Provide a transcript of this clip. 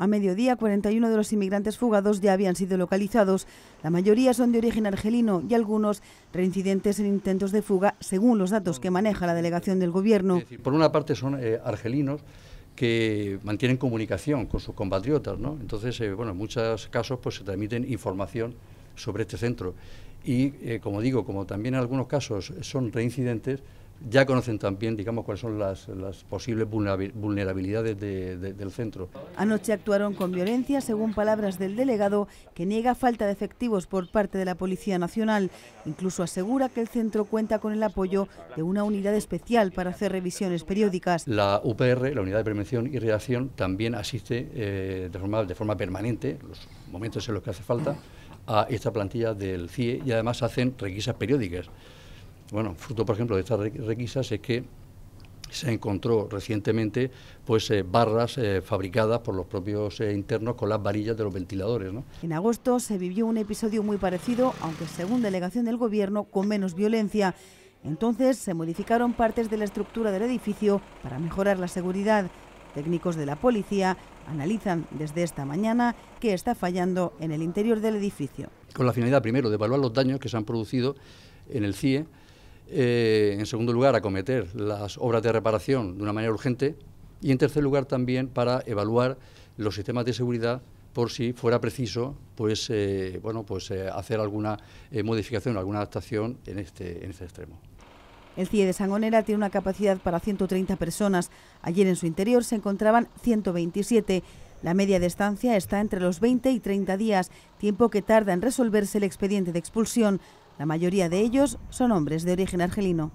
A mediodía, 41 de los inmigrantes fugados ya habían sido localizados. La mayoría son de origen argelino y algunos reincidentes en intentos de fuga, según los datos que maneja la delegación del Gobierno. Por una parte son eh, argelinos que mantienen comunicación con sus compatriotas, Entonces, eh, bueno, en muchos casos pues se transmiten información sobre este centro. Y, eh, como digo, como también en algunos casos son reincidentes, ya conocen también, digamos, cuáles son las, posibles vulnerabilidades del centro. Anoche actuaron con violencia, según palabras del delegado, que niega falta de efectivos por parte de la Policía Nacional. Incluso asegura que el centro cuenta con el apoyo de una unidad especial para hacer revisiones periódicas. La UPR, la Unidad de Prevención y Reacción, también asiste eh, de, forma, de forma permanente, los momentos en los que hace falta, a esta plantilla del CIE y además hacen requisas periódicas. Bueno, fruto, por ejemplo, de estas requisas es que se encontró recientemente pues eh, barras eh, fabricadas por los propios eh, internos con las varillas de los ventiladores. En agosto se vivió un episodio muy parecido, aunque según delegación del gobierno, con menos violencia. Entonces se modificaron partes de la estructura del edificio para mejorar la seguridad. Técnicos de la policía analizan desde esta mañana ...que está fallando en el interior del edificio. Con la finalidad, primero, de evaluar los daños que se han producido en el CIE eh, en segundo lugar, acometer las obras de reparación de una manera urgente. Y en tercer lugar, también para evaluar los sistemas de seguridad por si fuera preciso, pues eh, bueno, pues eh, hacer alguna modificación modificación, alguna adaptación en este, en este extremo. El CIE de Sangonera tiene una capacidad para 130 personas. Ayer en su interior se encontraban 127. La media de estancia está entre los 20 y 30 días, tiempo que tarda en resolverse el expediente de expulsión. La mayoría de ellos son hombres de origen argelino.